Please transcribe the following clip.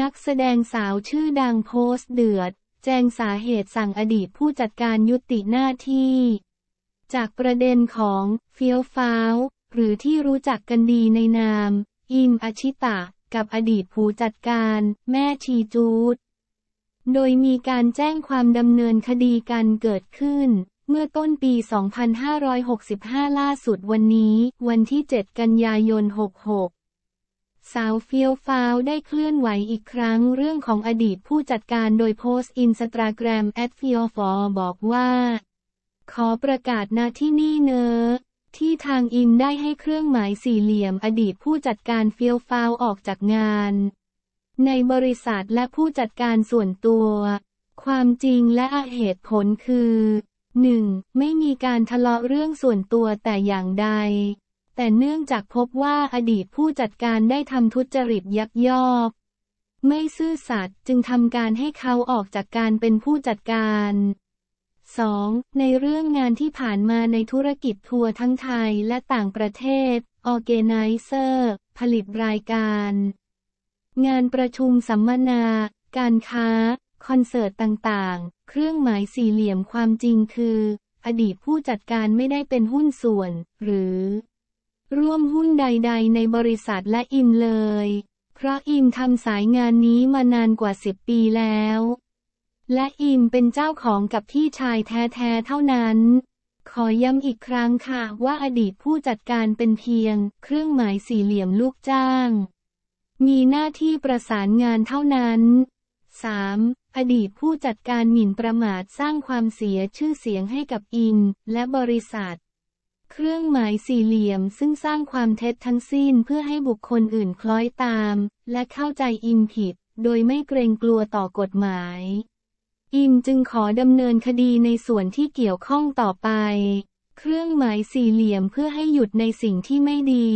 นักแสดงสาวชื่อดังโพสต์เดือด แจงสาเหตุสั่งอดีตผู้จัดการยุติหน้าที่ จากประเด็นของเฟียวฟ้าวหรือที่รู้จักกันดีในนาม อิมอชิตะ กับอดีตผู้จัดการ แม่ชีจูดโดยมีการแจ้งความดำเนินคดีกันเกิดขึ้น เมื่อต้นปี 2565 ล่าสุดวันนี้ วันที่ 7 กันยายน 66สาวเฟียวฟาวได้เคลื่อนไหวอีกครั้งเรื่องของอดีตผู้จัดการโดยโพสต์อินสตาแกรมแอดฟียอฟอบอกว่า ขอประกาศณที่นี่เนอะที่ทางอินได้ให้เครื่องหมายสี่เหลี่ยมอดีตผู้จัดการเฟียวฟาวออกจากงาน ในบริษัทและผู้จัดการส่วนตัว ความจริงและเหตุผลคือ 1. ไม่มีการทะเลาะเรื่องส่วนตัวแต่อย่างใดแต่เนื่องจากพบว่าอดีตผู้จัดการได้ทำทุจริตยักยอก ไม่ซื่อสัตย์จึงทำการให้เขาออกจากการเป็นผู้จัดการ 2. ในเรื่องงานที่ผ่านมาในธุรกิจทัวร์ทั้งไทยและต่างประเทศ ออเกไนเซอร์ ผลิตรายการ งานประชุมสัมมนา การค้า คอนเสิร์ตต่าง ๆ เครื่องหมายสี่เหลี่ยมความจริงคือ อดีตผู้จัดการไม่ได้เป็นหุ้นส่วน หรือร่วมหุ้นใดๆในบริษัทและอิมเลย เพราะอิมทำสายงานนี้มานานกว่าสิบปีแล้ว และอิมเป็นเจ้าของกับพี่ชายแท้ๆเท่านั้น ขอย้ำอีกครั้งค่ะว่าอดีตผู้จัดการเป็นเพียง เครื่องหมายสี่เหลี่ยมลูกจ้าง มีหน้าที่ประสานงานเท่านั้น 3. อดีตผู้จัดการหมิ่นประมาทสร้างความเสียชื่อเสียงให้กับอิมและบริษัทเครื่องหมายสี่เหลี่ยมซึ่งสร้างความเท็จทั้งสิ้นเพื่อให้บุคคลอื่นคล้อยตาม และเข้าใจอิมผิด โดยไม่เกรงกลัวต่อกฎหมาย อิมจึงขอดำเนินคดีในส่วนที่เกี่ยวข้องต่อไป เครื่องหมายสี่เหลี่ยมเพื่อให้หยุดในสิ่งที่ไม่ดี